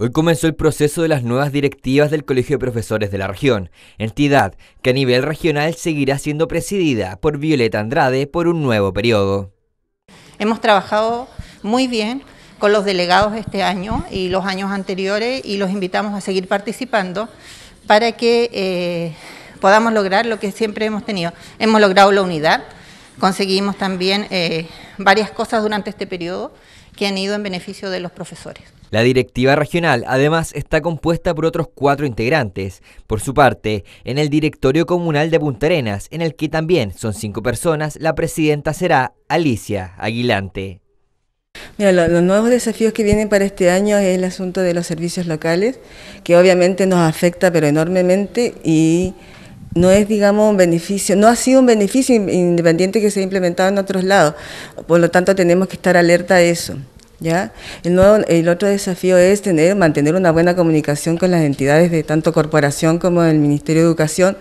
Hoy comenzó el proceso de las nuevas directivas del Colegio de Profesores de la región, entidad que a nivel regional seguirá siendo presidida por Violeta Andrade por un nuevo periodo. Hemos trabajado muy bien con los delegados este año y los años anteriores y los invitamos a seguir participando para que eh, podamos lograr lo que siempre hemos tenido. Hemos logrado la unidad, conseguimos también eh, varias cosas durante este periodo que han ido en beneficio de los profesores. La directiva regional además está compuesta por otros cuatro integrantes. Por su parte, en el directorio comunal de Punta Arenas, en el que también son cinco personas, la presidenta será Alicia Aguilante. Mira, los nuevos desafíos que vienen para este año es el asunto de los servicios locales, que obviamente nos afecta pero enormemente y no es, digamos, un beneficio, no ha sido un beneficio independiente que se ha implementado en otros lados. Por lo tanto, tenemos que estar alerta a eso. El, nuevo, el otro desafío es tener, mantener una buena comunicación con las entidades de tanto corporación como del Ministerio de Educación.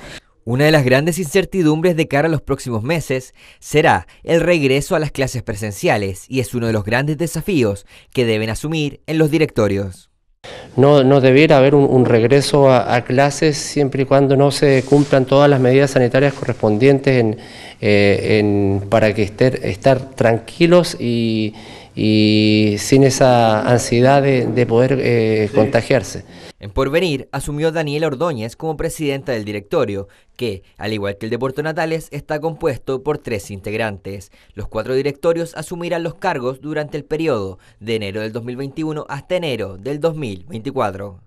Una de las grandes incertidumbres de cara a los próximos meses será el regreso a las clases presenciales y es uno de los grandes desafíos que deben asumir en los directorios. No, debiera haber un, regreso a, a, clases siempre y cuando no se cumplan todas las medidas sanitarias correspondientes en, eh, en, para que esté, estar tranquilos y, y, sin esa ansiedad de, poder eh, contagiarse. En Porvenir asumió Daniel Ordóñez como presidenta del directorio, que, al igual que el de Natales, está compuesto por tres integrantes. Los cuatro directorios asumirán los cargos durante el periodo de enero del 2021 hasta enero del 2024.